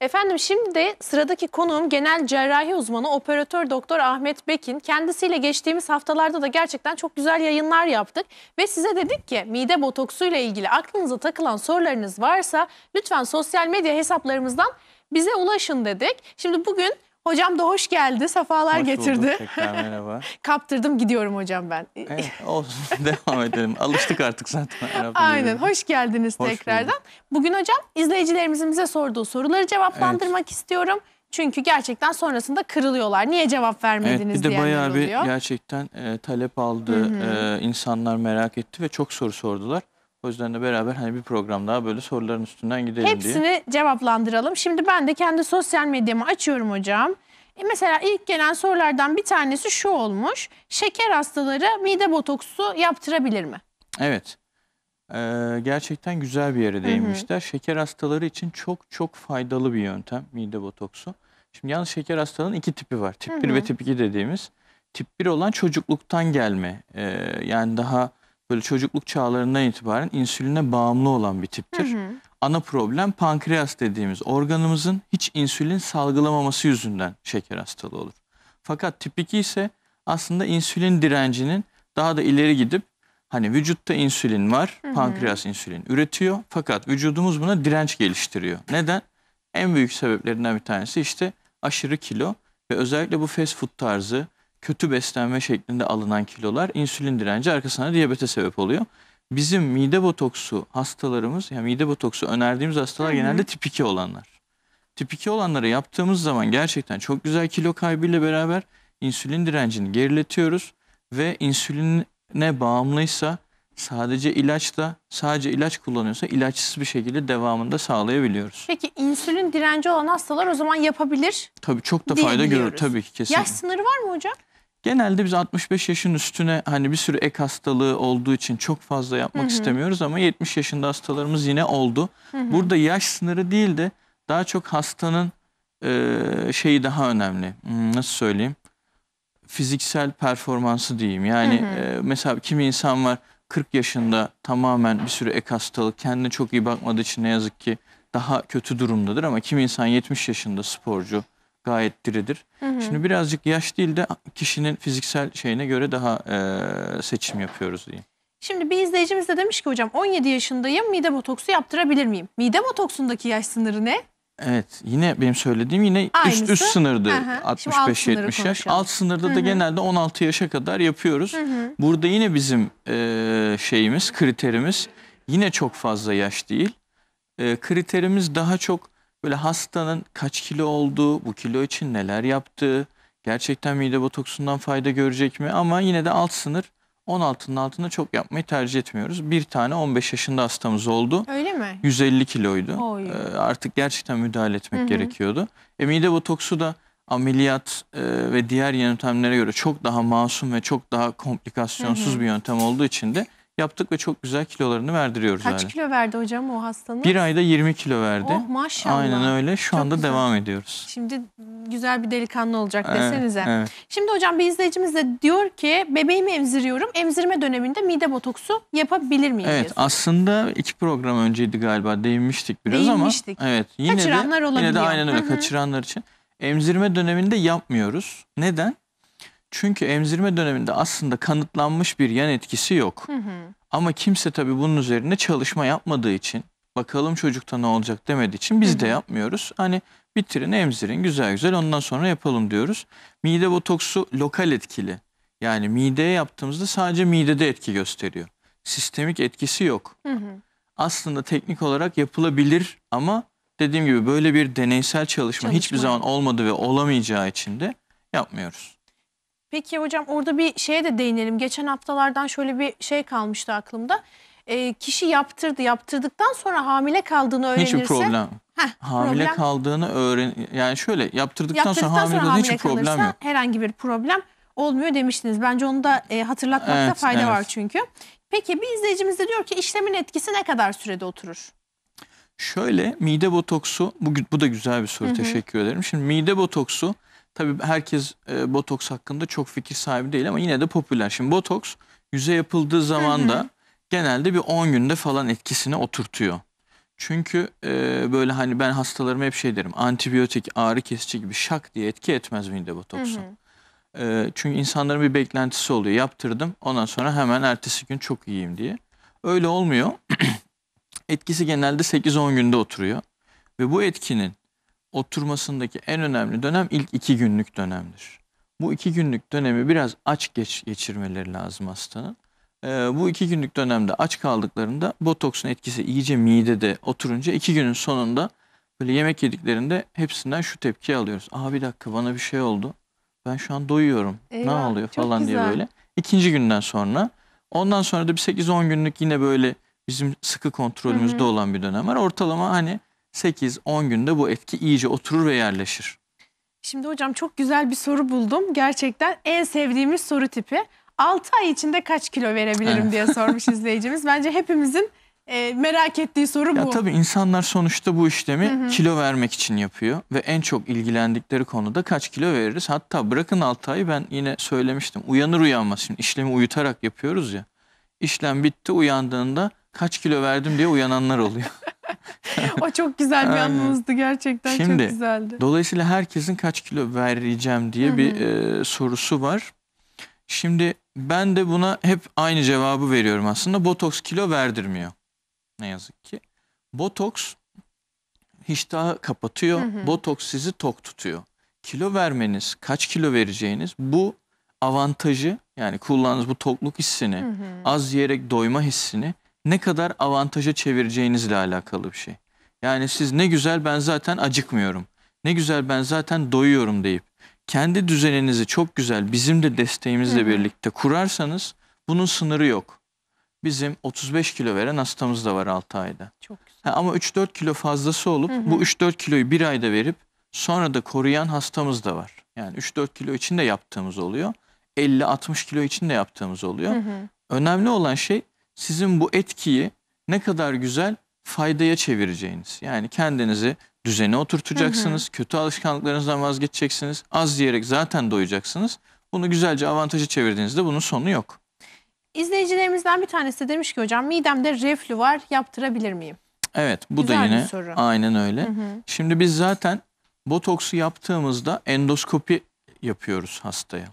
Efendim şimdi de sıradaki konuğum genel cerrahi uzmanı operatör doktor Ahmet Bekin. Kendisiyle geçtiğimiz haftalarda da gerçekten çok güzel yayınlar yaptık ve size dedik ki mide botoksuyla ilgili aklınıza takılan sorularınız varsa lütfen sosyal medya hesaplarımızdan bize ulaşın dedik. Şimdi bugün Hocam da hoş geldi, sefalar hoş getirdi. Bulduk, merhaba. Kaptırdım gidiyorum hocam ben. Evet, olsun devam edelim. Alıştık artık zaten. Aynen, hoş geldiniz hoş tekrardan. Bulduk. Bugün hocam izleyicilerimizin bize sorduğu soruları cevaplandırmak evet. istiyorum. Çünkü gerçekten sonrasında kırılıyorlar. Niye cevap vermediniz diye evet, bir de bayağı bir oluyor. gerçekten e, talep aldı. Hı -hı. E, insanlar merak etti ve çok soru sordular. O yüzden de beraber hani bir program daha böyle soruların üstünden gidelim Hepsini diye. Hepsini cevaplandıralım. Şimdi ben de kendi sosyal medyamı açıyorum hocam. E mesela ilk gelen sorulardan bir tanesi şu olmuş. Şeker hastaları mide botoksu yaptırabilir mi? Evet. Ee, gerçekten güzel bir yere değinmişler. Hı hı. Şeker hastaları için çok çok faydalı bir yöntem mide botoksu. Şimdi yalnız şeker hastalığının iki tipi var. Tip hı 1 ve tip 2 dediğimiz. Tip 1 olan çocukluktan gelme. Ee, yani daha böyle çocukluk çağlarından itibaren insüline bağımlı olan bir tiptir. Hı hı ana problem pankreas dediğimiz organımızın hiç insülin salgılamaması yüzünden şeker hastalığı olur. Fakat tip 2 ise aslında insülin direncinin daha da ileri gidip hani vücutta insülin var, pankreas insülin üretiyor fakat vücudumuz buna direnç geliştiriyor. Neden? En büyük sebeplerinden bir tanesi işte aşırı kilo ve özellikle bu fast food tarzı kötü beslenme şeklinde alınan kilolar insülin direnci arkasına diyabete sebep oluyor. Bizim mide botoksu hastalarımız, yani mide botoksu önerdiğimiz hastalar Hı-hı. genelde tip 2 olanlar. Tip 2 olanlara yaptığımız zaman gerçekten çok güzel kilo kaybıyla beraber insülin direncini geriletiyoruz ve insüline bağımlıysa sadece ilaçla, sadece ilaç kullanıyorsa ilaçsız bir şekilde devamında sağlayabiliyoruz. Peki insülin direnci olan hastalar o zaman yapabilir? Tabii çok da fayda görür tabii ki kesinlikle. Yaş sınırı var mı hocam? Genelde biz 65 yaşın üstüne hani bir sürü ek hastalığı olduğu için çok fazla yapmak hı hı. istemiyoruz ama 70 yaşında hastalarımız yine oldu. Hı hı. Burada yaş sınırı değil de daha çok hastanın e, şeyi daha önemli. Hmm, nasıl söyleyeyim? Fiziksel performansı diyeyim. Yani hı hı. E, mesela kimi insan var 40 yaşında tamamen bir sürü ek hastalığı, kendine çok iyi bakmadığı için ne yazık ki daha kötü durumdadır ama kimi insan 70 yaşında sporcu gayet diridir. Hı hı. Şimdi birazcık yaş değil de kişinin fiziksel şeyine göre daha e, seçim yapıyoruz diyeyim. Şimdi bir izleyicimiz de demiş ki hocam 17 yaşındayım mide botoksu yaptırabilir miyim? Mide botoksundaki yaş sınırı ne? Evet yine benim söylediğim yine üst, üst sınırdı 65-70 yaş. Alt sınırda Hı -hı. da genelde 16 yaşa kadar yapıyoruz. Hı -hı. Burada yine bizim e, şeyimiz kriterimiz yine çok fazla yaş değil. E, kriterimiz daha çok böyle hastanın kaç kilo olduğu, bu kilo için neler yaptığı, gerçekten mide botoksundan fayda görecek mi? Ama yine de alt sınır 16'nın altında çok yapmayı tercih etmiyoruz. Bir tane 15 yaşında hastamız oldu. Öyle mi? 150 kiloydu. Oy. Ee, artık gerçekten müdahale etmek Hı-hı. gerekiyordu. E, mide botoksu da ameliyat e, ve diğer yöntemlere göre çok daha masum ve çok daha komplikasyonsuz Hı-hı. bir yöntem olduğu için de yaptık ve çok güzel kilolarını verdiriyoruz. Kaç yani. kilo verdi hocam o hastanın? Bir ayda 20 kilo verdi. Oh maşallah. Aynen öyle. Şu çok anda güzel. devam ediyoruz. Şimdi güzel bir delikanlı olacak desenize. Evet. Şimdi hocam bir izleyicimiz de diyor ki bebeğimi emziriyorum. Emzirme döneminde mide botoksu yapabilir miyiz? Evet aslında iki program önceydi galiba değinmiştik biraz değinmiştik. ama. Evet. Yine Kaçıranlar de, olabiliyor. Yine de aynen öyle Hı -hı. kaçıranlar için. Emzirme döneminde yapmıyoruz. Neden? Çünkü emzirme döneminde aslında kanıtlanmış bir yan etkisi yok. Hı hı. Ama kimse tabii bunun üzerine çalışma yapmadığı için bakalım çocukta ne olacak demediği için biz hı hı. de yapmıyoruz. Hani bitirin emzirin güzel güzel ondan sonra yapalım diyoruz. Mide botoksu lokal etkili. Yani mideye yaptığımızda sadece midede etki gösteriyor. Sistemik etkisi yok. Hı hı. Aslında teknik olarak yapılabilir ama dediğim gibi böyle bir deneysel çalışma, çalışma. hiçbir zaman olmadı ve olamayacağı için de yapmıyoruz. Peki hocam orada bir şeye de değinelim. Geçen haftalardan şöyle bir şey kalmıştı aklımda. E, kişi yaptırdı. Yaptırdıktan sonra hamile kaldığını öğrenirse... Hiçbir problem. Heh, hamile problem. kaldığını öğren... Yani şöyle yaptırdıktan, yaptırdıktan sonra, hamile, sonra hamile hiçbir problem yok. Herhangi bir problem olmuyor demiştiniz. Bence onu da e, hatırlatmakta evet, fayda evet. var çünkü. Peki bir izleyicimiz de diyor ki işlemin etkisi ne kadar sürede oturur? Şöyle mide botoksu, bu, bu da güzel bir soru Hı -hı. teşekkür ederim. Şimdi mide botoksu Tabii herkes e, botoks hakkında çok fikir sahibi değil ama yine de popüler. Şimdi botoks yüze yapıldığı zaman da genelde bir 10 günde falan etkisini oturtuyor. Çünkü e, böyle hani ben hastalarıma hep şey derim antibiyotik ağrı kesici gibi şak diye etki etmez mide botoksu. E, çünkü insanların bir beklentisi oluyor yaptırdım ondan sonra hemen ertesi gün çok iyiyim diye. Öyle olmuyor. Etkisi genelde 8-10 günde oturuyor. Ve bu etkinin oturmasındaki en önemli dönem ilk iki günlük dönemdir. Bu iki günlük dönemi biraz aç geç geçirmeleri lazım hastanın. Ee, bu iki günlük dönemde aç kaldıklarında botoksun etkisi iyice midede oturunca iki günün sonunda böyle yemek yediklerinde hepsinden şu tepki alıyoruz. Aa bir dakika bana bir şey oldu. Ben şu an doyuyorum. Eyvah, ne oluyor falan güzel. diye böyle. İkinci günden sonra ondan sonra da bir 8-10 günlük yine böyle bizim sıkı kontrolümüzde Hı-hı. olan bir dönem var. Ortalama hani 8-10 günde bu etki iyice oturur ve yerleşir. Şimdi hocam çok güzel bir soru buldum. Gerçekten en sevdiğimiz soru tipi. 6 ay içinde kaç kilo verebilirim diye sormuş izleyicimiz. Bence hepimizin e, merak ettiği soru ya bu. Tabii insanlar sonuçta bu işlemi hı hı. kilo vermek için yapıyor. Ve en çok ilgilendikleri konuda kaç kilo veririz. Hatta bırakın 6 ay ben yine söylemiştim. Uyanır uyanmaz şimdi işlemi uyutarak yapıyoruz ya. İşlem bitti uyandığında kaç kilo verdim diye uyananlar oluyor. o çok güzel bir anımızdı gerçekten Şimdi, çok güzeldi. Dolayısıyla herkesin kaç kilo vereceğim diye bir e, sorusu var. Şimdi ben de buna hep aynı cevabı veriyorum aslında. Botoks kilo verdirmiyor. Ne yazık ki. Botoks iştahı kapatıyor. Hı hı. Botoks sizi tok tutuyor. Kilo vermeniz, kaç kilo vereceğiniz bu avantajı yani kullandığınız bu tokluk hissini, hı hı. az yiyerek doyma hissini ne kadar avantaja çevireceğinizle alakalı bir şey. Yani siz ne güzel ben zaten acıkmıyorum. Ne güzel ben zaten doyuyorum deyip kendi düzeninizi çok güzel bizim de desteğimizle Hı. birlikte kurarsanız bunun sınırı yok. Bizim 35 kilo veren hastamız da var 6 ayda. Çok güzel. Ha, ama 3-4 kilo fazlası olup hı hı. bu 3-4 kiloyu bir ayda verip sonra da koruyan hastamız da var. Yani 3-4 kilo için de yaptığımız oluyor. 50-60 kilo için de yaptığımız oluyor. Hı hı. Önemli olan şey sizin bu etkiyi ne kadar güzel faydaya çevireceğiniz. Yani kendinizi düzene oturtacaksınız, hı hı. kötü alışkanlıklarınızdan vazgeçeceksiniz, az yiyerek zaten doyacaksınız. Bunu güzelce avantajı çevirdiğinizde bunun sonu yok. İzleyicilerimizden bir tanesi demiş ki hocam midemde reflü var yaptırabilir miyim? Evet bu Güzel da yine aynen öyle. Hı hı. Şimdi biz zaten botoksu yaptığımızda endoskopi yapıyoruz hastaya.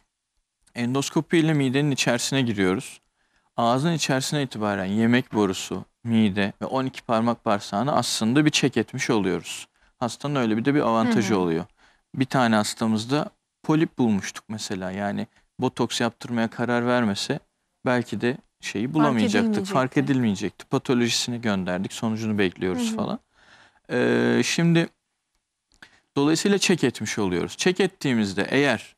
Endoskopi ile midenin içerisine giriyoruz ağzın içerisine itibaren yemek borusu, mide ve 12 parmak bağırsağını aslında bir çek etmiş oluyoruz. Hastanın öyle bir de bir avantajı hı hı. oluyor. Bir tane hastamızda polip bulmuştuk mesela. Yani botoks yaptırmaya karar vermese belki de şeyi bulamayacaktık. Fark, fark edilmeyecekti. Patolojisini gönderdik. Sonucunu bekliyoruz hı hı. falan. Ee, şimdi dolayısıyla çek etmiş oluyoruz. Çek ettiğimizde eğer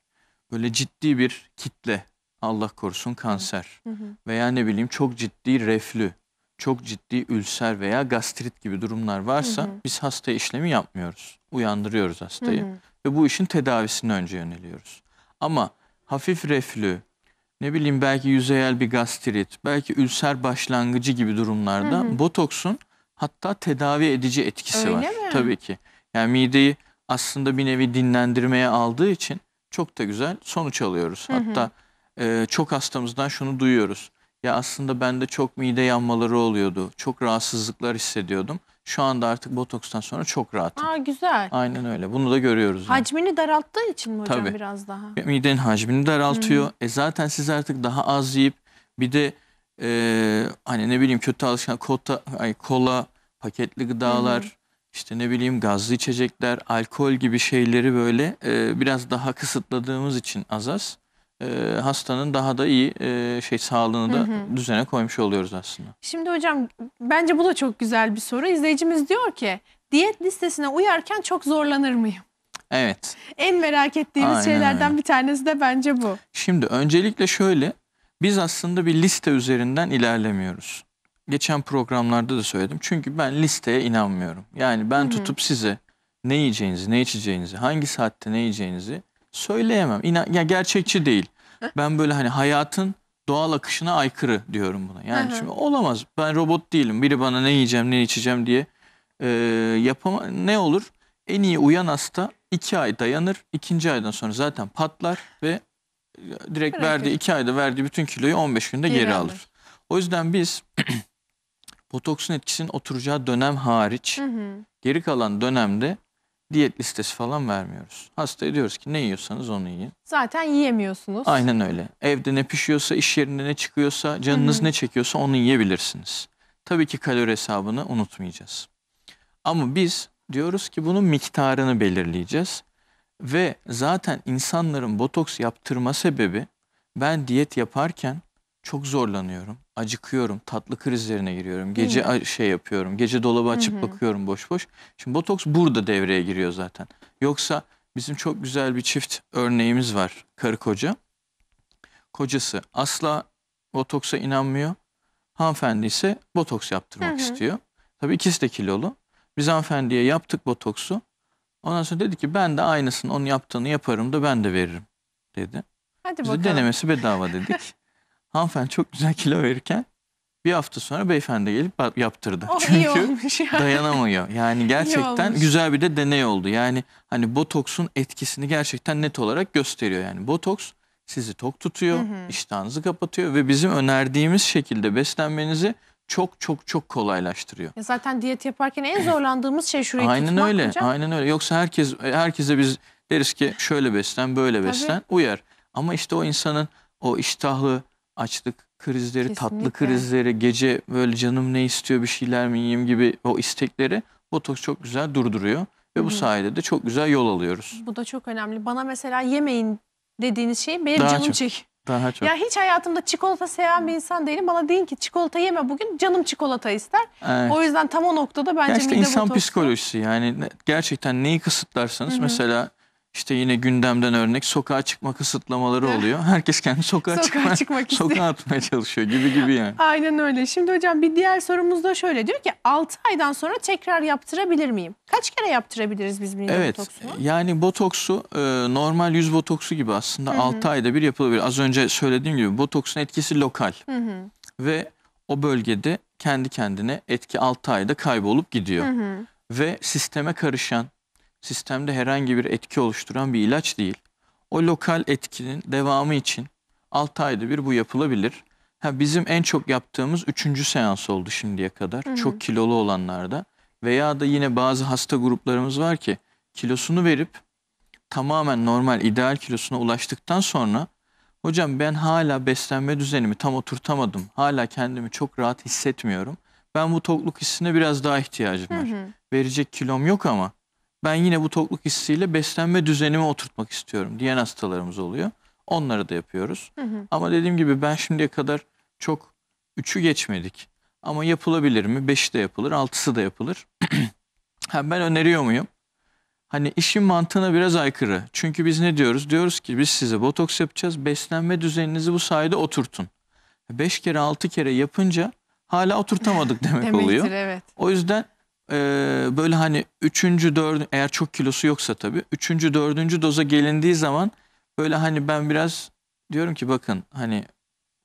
böyle ciddi bir kitle Allah korusun kanser veya ne bileyim çok ciddi reflü, çok ciddi ülser veya gastrit gibi durumlar varsa biz hasta işlemi yapmıyoruz. Uyandırıyoruz hastayı ve bu işin tedavisine önce yöneliyoruz. Ama hafif reflü, ne bileyim belki yüzeyel bir gastrit, belki ülser başlangıcı gibi durumlarda botoksun hatta tedavi edici etkisi Öyle var. Mi? Tabii ki. Yani mideyi aslında bir nevi dinlendirmeye aldığı için çok da güzel sonuç alıyoruz. Hı hı. Hatta e, çok hastamızdan şunu duyuyoruz. Ya aslında bende çok mide yanmaları oluyordu. Çok rahatsızlıklar hissediyordum. Şu anda artık botokstan sonra çok rahatım. Aa güzel. Aynen öyle. Bunu da görüyoruz. Yani. Hacmini daralttığı için mi hocam Tabii. biraz daha? Midenin hacmini daraltıyor. Hmm. E zaten siz artık daha az yiyip bir de e, hani ne bileyim kötü alışkan kota, ay, kola, paketli gıdalar, Hı-hı. işte ne bileyim gazlı içecekler, alkol gibi şeyleri böyle e, biraz daha kısıtladığımız için az az e, hastanın daha da iyi e, şey sağlığını da hı hı. düzene koymuş oluyoruz aslında. Şimdi hocam bence bu da çok güzel bir soru. İzleyicimiz diyor ki diyet listesine uyarken çok zorlanır mıyım? Evet. En merak ettiğimiz Aynen şeylerden öyle. bir tanesi de bence bu. Şimdi öncelikle şöyle biz aslında bir liste üzerinden ilerlemiyoruz. Geçen programlarda da söyledim. Çünkü ben listeye inanmıyorum. Yani ben Hı-hı. tutup size ne yiyeceğinizi, ne içeceğinizi, hangi saatte ne yiyeceğinizi söyleyemem. İnan, ya gerçekçi değil. Ben böyle hani hayatın doğal akışına aykırı diyorum buna. Yani şimdi olamaz. Ben robot değilim. Biri bana ne yiyeceğim, ne içeceğim diye e, yapama ne olur? En iyi uyan hasta iki ay dayanır. İkinci aydan sonra zaten patlar ve direkt Bırakın. verdiği iki ayda verdiği bütün kiloyu 15 günde geri, geri alır. alır. O yüzden biz botoksun etkisinin oturacağı dönem hariç hı hı. geri kalan dönemde diyet listesi falan vermiyoruz. Hasta ediyoruz ki ne yiyorsanız onu yiyin. Zaten yiyemiyorsunuz. Aynen öyle. Evde ne pişiyorsa, iş yerinde ne çıkıyorsa, canınız ne çekiyorsa onu yiyebilirsiniz. Tabii ki kalori hesabını unutmayacağız. Ama biz diyoruz ki bunun miktarını belirleyeceğiz. Ve zaten insanların botoks yaptırma sebebi ben diyet yaparken çok zorlanıyorum. Acıkıyorum. Tatlı krizlerine giriyorum. Gece şey yapıyorum. Gece dolabı açıp hmm. bakıyorum boş boş. Şimdi botoks burada devreye giriyor zaten. Yoksa bizim çok güzel bir çift örneğimiz var. Karı koca. Kocası asla botoksa inanmıyor. Hanımefendi ise botoks yaptırmak Hı-hı. istiyor. Tabii ikisi de kilolu. Biz hanımefendiye yaptık botoksu. Ondan sonra dedi ki ben de aynısını onun yaptığını yaparım da ben de veririm dedi. Hadi Bize bakalım. denemesi bedava dedik. hanımefendi çok güzel kilo verirken bir hafta sonra beyefendi gelip yaptırdı. Oh, Çünkü yani. dayanamıyor. Yani gerçekten güzel bir de deney oldu. Yani hani botoksun etkisini gerçekten net olarak gösteriyor. Yani botoks sizi tok tutuyor, hı hı. iştahınızı kapatıyor ve bizim önerdiğimiz şekilde beslenmenizi çok çok çok kolaylaştırıyor. Ya zaten diyet yaparken en zorlandığımız şey şurayı aynen tutmak öyle, Aynen öyle. Yoksa herkes herkese biz deriz ki şöyle beslen, böyle beslen, Tabii. uyar. Ama işte o insanın o iştahlı, açlık krizleri, Kesinlikle. tatlı krizleri, gece böyle canım ne istiyor bir şeyler mi yiyeyim gibi o istekleri botoks çok güzel durduruyor. Ve bu sayede de çok güzel yol alıyoruz. Bu da çok önemli. Bana mesela yemeyin dediğiniz şey benim Daha canım çok. çek. Daha çok. Ya hiç hayatımda çikolata seven bir insan değilim. Bana deyin ki çikolata yeme bugün canım çikolata ister. Evet. O yüzden tam o noktada bence Gerçekten mide insan botoksu... psikolojisi yani gerçekten neyi kısıtlarsanız Hı -hı. mesela işte yine gündemden örnek sokağa çıkma kısıtlamaları oluyor. Herkes kendi sokağa, sokağa çıkma, çıkmak istiyor. sokağa atmaya çalışıyor gibi gibi yani. Aynen öyle. Şimdi hocam bir diğer sorumuz da şöyle diyor ki 6 aydan sonra tekrar yaptırabilir miyim? Kaç kere yaptırabiliriz biz milyum evet, botoksunu? Evet yani botoksu e, normal yüz botoksu gibi aslında Hı -hı. 6 ayda bir yapılabilir. Az önce söylediğim gibi botoksun etkisi lokal. Hı -hı. Ve o bölgede kendi kendine etki 6 ayda kaybolup gidiyor. Hı -hı. Ve sisteme karışan sistemde herhangi bir etki oluşturan bir ilaç değil. O lokal etkinin devamı için 6 ayda bir bu yapılabilir. Ha, bizim en çok yaptığımız 3. seans oldu şimdiye kadar. Hı hı. Çok kilolu olanlarda veya da yine bazı hasta gruplarımız var ki kilosunu verip tamamen normal ideal kilosuna ulaştıktan sonra hocam ben hala beslenme düzenimi tam oturtamadım. Hala kendimi çok rahat hissetmiyorum. Ben bu tokluk hissine biraz daha ihtiyacım var. Hı hı. Verecek kilom yok ama ben yine bu tokluk hissiyle beslenme düzenimi oturtmak istiyorum diyen hastalarımız oluyor. Onları da yapıyoruz. Hı hı. Ama dediğim gibi ben şimdiye kadar çok üçü geçmedik. Ama yapılabilir mi? Beşi de yapılır, altısı da yapılır. ha, ben öneriyor muyum? Hani işin mantığına biraz aykırı. Çünkü biz ne diyoruz? Diyoruz ki biz size botoks yapacağız. Beslenme düzeninizi bu sayede oturtun. Beş kere altı kere yapınca hala oturtamadık demek Demektir, oluyor. Evet. O yüzden e, böyle hani üçüncü dördüncü eğer çok kilosu yoksa tabii üçüncü dördüncü doza gelindiği zaman böyle hani ben biraz diyorum ki bakın hani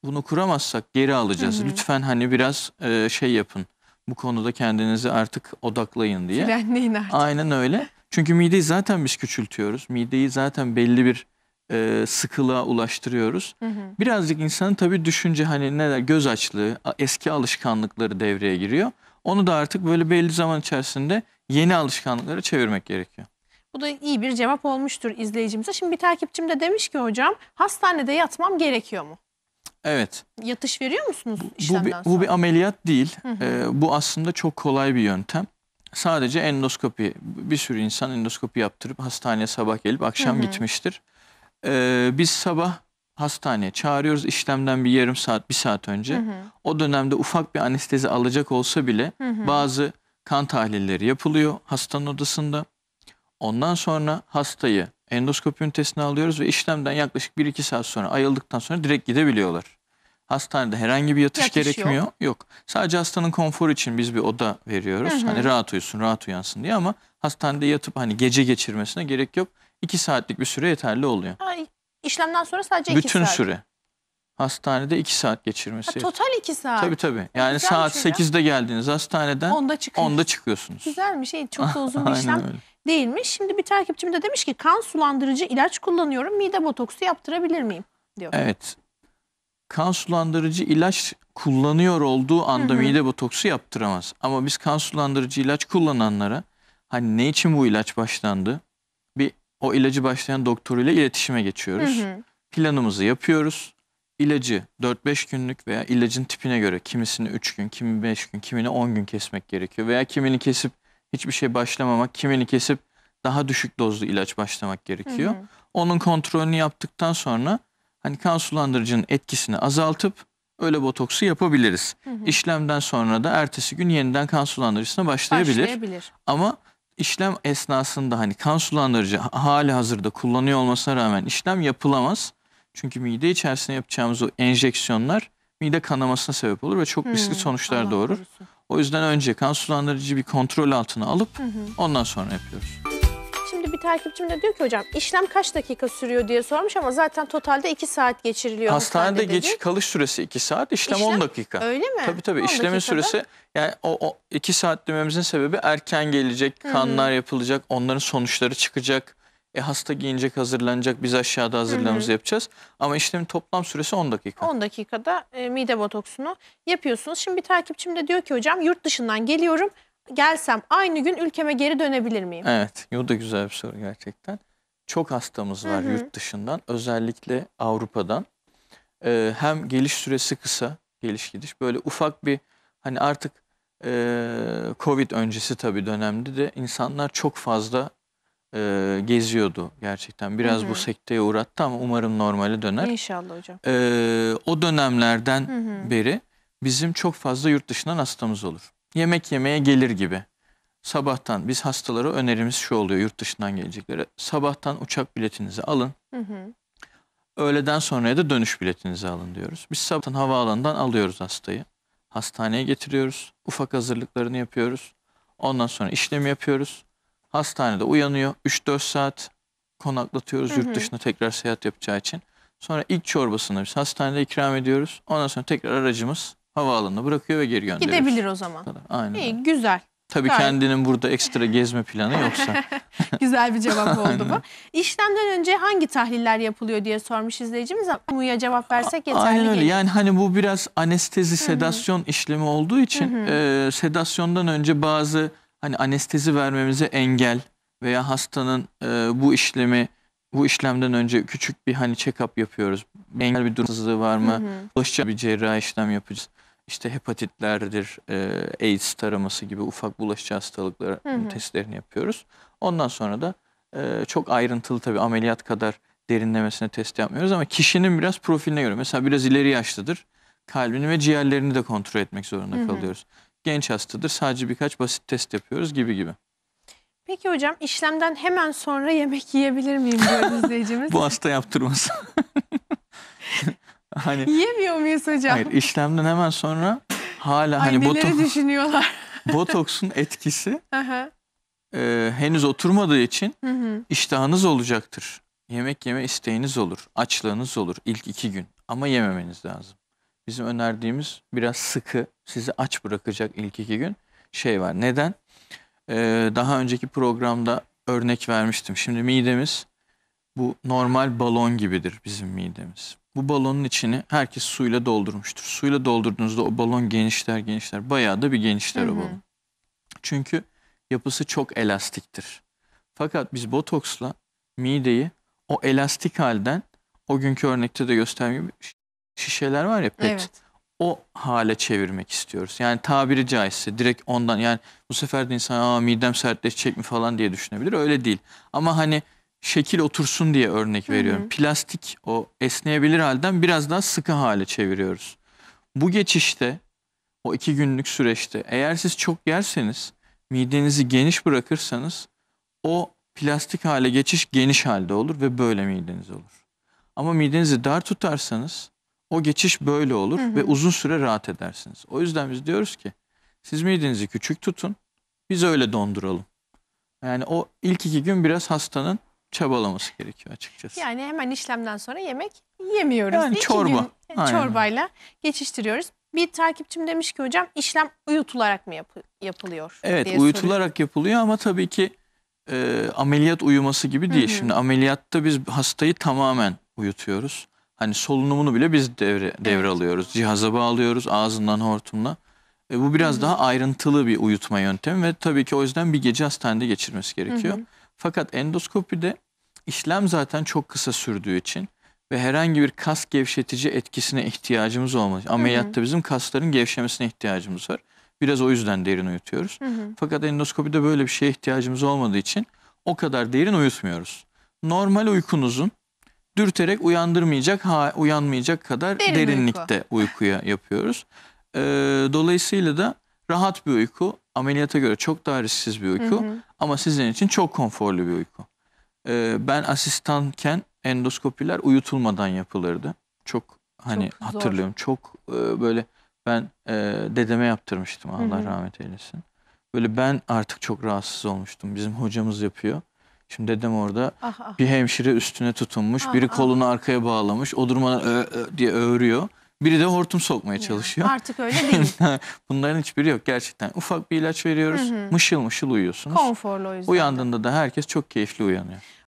bunu kuramazsak geri alacağız. Hı hı. Lütfen hani biraz e, şey yapın bu konuda kendinizi artık odaklayın diye. Frenleyin artık. Aynen öyle. Çünkü mideyi zaten biz küçültüyoruz. Mideyi zaten belli bir e, sıkılığa ulaştırıyoruz. Hı hı. Birazcık insanın tabii düşünce hani neler göz açlığı, eski alışkanlıkları devreye giriyor. Onu da artık böyle belli zaman içerisinde yeni alışkanlıklara çevirmek gerekiyor. Bu da iyi bir cevap olmuştur izleyicimize. Şimdi bir takipçim de demiş ki hocam hastanede yatmam gerekiyor mu? Evet. Yatış veriyor musunuz işlemden bu, bir, sonra? Bu bir ameliyat değil. Hı hı. Ee, bu aslında çok kolay bir yöntem. Sadece endoskopi. Bir sürü insan endoskopi yaptırıp hastaneye sabah gelip akşam hı hı. gitmiştir. Ee, biz sabah hastaneye çağırıyoruz işlemden bir yarım saat bir saat önce. Hı hı. O dönemde ufak bir anestezi alacak olsa bile hı hı. bazı kan tahlilleri yapılıyor hastanın odasında. Ondan sonra hastayı endoskopi ünitesine alıyoruz ve işlemden yaklaşık 1-2 saat sonra ayıldıktan sonra direkt gidebiliyorlar. Hastanede herhangi bir yatış, yatış gerekmiyor. Yok. yok. Sadece hastanın konforu için biz bir oda veriyoruz. Hı hı. Hani rahat uyusun, rahat uyansın diye ama hastanede yatıp hani gece geçirmesine gerek yok. 2 saatlik bir süre yeterli oluyor. Ay İşlemden sonra sadece 2 Bütün saat. süre. Hastanede iki saat geçirmesi. Ha, total 2 saat. Tabii tabii. Yani Güzel saat şey 8'de geldiniz hastaneden onda çıkıyorsunuz. çıkıyorsunuz. Güzel bir şey. Çok da uzun bir işlem öyle. değilmiş. Şimdi bir takipçim de demiş ki kan sulandırıcı ilaç kullanıyorum. Mide botoksu yaptırabilir miyim? diyor. Evet. Kan sulandırıcı ilaç kullanıyor olduğu anda Hı -hı. mide botoksu yaptıramaz. Ama biz kan sulandırıcı ilaç kullananlara hani ne için bu ilaç başlandı? o ilacı başlayan doktoruyla iletişime geçiyoruz. Hı hı. Planımızı yapıyoruz. İlacı 4-5 günlük veya ilacın tipine göre kimisini 3 gün, kimi 5 gün, kimini 10 gün kesmek gerekiyor. Veya kimini kesip hiçbir şey başlamamak, kimini kesip daha düşük dozlu ilaç başlamak gerekiyor. Hı hı. Onun kontrolünü yaptıktan sonra hani kan sulandırıcının etkisini azaltıp öyle botoksu yapabiliriz. Hı hı. İşlemden sonra da ertesi gün yeniden kan sulandırıcısına başlayabilir. başlayabilir. Ama işlem esnasında hani kan sulandırıcı hali hazırda kullanıyor olmasına rağmen işlem yapılamaz. Çünkü mide içerisinde yapacağımız o enjeksiyonlar mide kanamasına sebep olur ve çok hmm, riskli sonuçlar Allah doğurur. Korusun. O yüzden önce kan sulandırıcı bir kontrol altına alıp hı ondan sonra yapıyoruz takipçim de diyor ki hocam işlem kaç dakika sürüyor diye sormuş ama zaten totalde 2 saat geçiriliyor. Hastanede geç kalış süresi 2 saat, işlem, işlem 10 dakika. Öyle mi? Tabii tabii işlemin dakikada. süresi yani o 2 saat dememizin sebebi erken gelecek, kanlar Hı -hı. yapılacak, onların sonuçları çıkacak. E, hasta giyinecek, hazırlanacak. Biz aşağıda hazırlamamızı yapacağız. Ama işlemin toplam süresi 10 dakika. 10 dakikada e, mide botoksunu yapıyorsunuz. Şimdi bir takipçim de diyor ki hocam yurt dışından geliyorum gelsem aynı gün ülkeme geri dönebilir miyim? Evet, o da güzel bir soru gerçekten. Çok hastamız var hı hı. yurt dışından, özellikle Avrupa'dan. Ee, hem geliş süresi kısa, geliş gidiş böyle ufak bir hani artık e, Covid öncesi tabii dönemde de insanlar çok fazla e, geziyordu gerçekten. Biraz hı hı. bu sekteye uğrattı ama umarım normale döner. İnşallah hocam. E, o dönemlerden hı hı. beri bizim çok fazla yurt dışından hastamız olur yemek yemeye gelir gibi. Sabahtan biz hastalara önerimiz şu oluyor yurt dışından geleceklere. Sabahtan uçak biletinizi alın. Hı hı. Öğleden sonraya da dönüş biletinizi alın diyoruz. Biz sabahtan havaalanından alıyoruz hastayı. Hastaneye getiriyoruz. Ufak hazırlıklarını yapıyoruz. Ondan sonra işlemi yapıyoruz. Hastanede uyanıyor. 3-4 saat konaklatıyoruz hı hı. yurt dışına tekrar seyahat yapacağı için. Sonra ilk çorbasını biz hastanede ikram ediyoruz. Ondan sonra tekrar aracımız havaalanına bırakıyor ve geri gönderiyor. Gidebilir o zaman. Aynen. İyi, güzel. Tabii Gayet. kendinin burada ekstra gezme planı yoksa. Güzel bir cevap oldu bu. İşlemden önce hangi tahliller yapılıyor diye sormuş izleyicimiz. Umuya cevap versek yeterli Aynen öyle. Geliyor. Yani hani bu biraz anestezi sedasyon işlemi olduğu için E, sedasyondan önce bazı hani anestezi vermemize engel veya hastanın e, bu işlemi bu işlemden önce küçük bir hani check-up yapıyoruz. Engel bir durumsuzluğu var mı? Hı -hı. Ulaşacak bir cerrahi işlem yapacağız işte hepatitlerdir, e, AIDS taraması gibi ufak bulaşıcı hastalıkların hı hı. testlerini yapıyoruz. Ondan sonra da e, çok ayrıntılı tabii ameliyat kadar derinlemesine test yapmıyoruz ama kişinin biraz profiline göre. Mesela biraz ileri yaşlıdır. Kalbini ve ciğerlerini de kontrol etmek zorunda hı hı. kalıyoruz. Genç hastadır sadece birkaç basit test yapıyoruz gibi gibi. Peki hocam işlemden hemen sonra yemek yiyebilir miyim diyor izleyicimiz. Bu hasta yaptırması. Hani Yemiyor muyuz hocam? hayır işlemden hemen sonra hala hani neleri düşünüyorlar. botoksun etkisi e, henüz oturmadığı için iştahınız olacaktır. Yemek yeme isteğiniz olur, açlığınız olur ilk iki gün ama yememeniz lazım. Bizim önerdiğimiz biraz sıkı, sizi aç bırakacak ilk iki gün şey var. Neden? Ee, daha önceki programda örnek vermiştim. Şimdi midemiz bu normal balon gibidir bizim midemiz. Bu balonun içini herkes suyla doldurmuştur. Suyla doldurduğunuzda o balon genişler genişler. Bayağı da bir genişler Hı-hı. o balon. Çünkü yapısı çok elastiktir. Fakat biz botoksla mideyi o elastik halden o günkü örnekte de gösterdiğim gibi şişeler var ya pet. Evet. O hale çevirmek istiyoruz. Yani tabiri caizse direkt ondan yani bu sefer de insan Aa, midem sertleşecek mi falan diye düşünebilir. Öyle değil. Ama hani şekil otursun diye örnek veriyorum. Hı hı. Plastik o esneyebilir halden biraz daha sıkı hale çeviriyoruz. Bu geçişte o iki günlük süreçte eğer siz çok yerseniz midenizi geniş bırakırsanız o plastik hale geçiş geniş halde olur ve böyle mideniz olur. Ama midenizi dar tutarsanız o geçiş böyle olur hı hı. ve uzun süre rahat edersiniz. O yüzden biz diyoruz ki siz midenizi küçük tutun biz öyle donduralım. Yani o ilk iki gün biraz hastanın çabalaması gerekiyor açıkçası. Yani hemen işlemden sonra yemek yemiyoruz. Yani İki çorba. Gün e, Aynen. geçiştiriyoruz. Bir takipçim demiş ki hocam işlem uyutularak mı yap yapılıyor? Evet diye uyutularak soruyor. yapılıyor ama tabii ki e, ameliyat uyuması gibi değil. Hı hı. Şimdi ameliyatta biz hastayı tamamen uyutuyoruz. Hani solunumunu bile biz devre, devralıyoruz. Evet. Cihaza bağlıyoruz ağzından hortumla. E, bu biraz hı hı. daha ayrıntılı bir uyutma yöntemi ve tabii ki o yüzden bir gece hastanede geçirmesi gerekiyor. Hı hı. Fakat endoskopide işlem zaten çok kısa sürdüğü için ve herhangi bir kas gevşetici etkisine ihtiyacımız olmaz. Ameliyatta hı hı. bizim kasların gevşemesine ihtiyacımız var. Biraz o yüzden derin uyutuyoruz. Hı hı. Fakat endoskopide böyle bir şeye ihtiyacımız olmadığı için o kadar derin uyutmuyoruz. Normal uykunuzun dürterek uyandırmayacak, ha, uyanmayacak kadar derin derinlikte uyku. uykuya yapıyoruz. Ee, dolayısıyla da rahat bir uyku, ameliyata göre çok daha risksiz bir uyku hı hı. ama sizin için çok konforlu bir uyku. Ee, ben asistanken endoskopiler uyutulmadan yapılırdı. Çok hani çok hatırlıyorum. Çok e, böyle ben e, dedeme yaptırmıştım Allah hı hı. rahmet eylesin. Böyle ben artık çok rahatsız olmuştum. Bizim hocamız yapıyor. Şimdi dedem orada ah, ah. bir hemşire üstüne tutunmuş, ah, biri ah. kolunu ah. arkaya bağlamış, o durmadan ö, ö diye öğürüyor. Biri de hortum sokmaya çalışıyor. Artık öyle değil. Bunların hiçbiri yok gerçekten. Ufak bir ilaç veriyoruz. Hı hı. Mışıl mışıl uyuyorsunuz. Konforlu o yüzden. Uyandığında da herkes çok keyifli uyanıyor.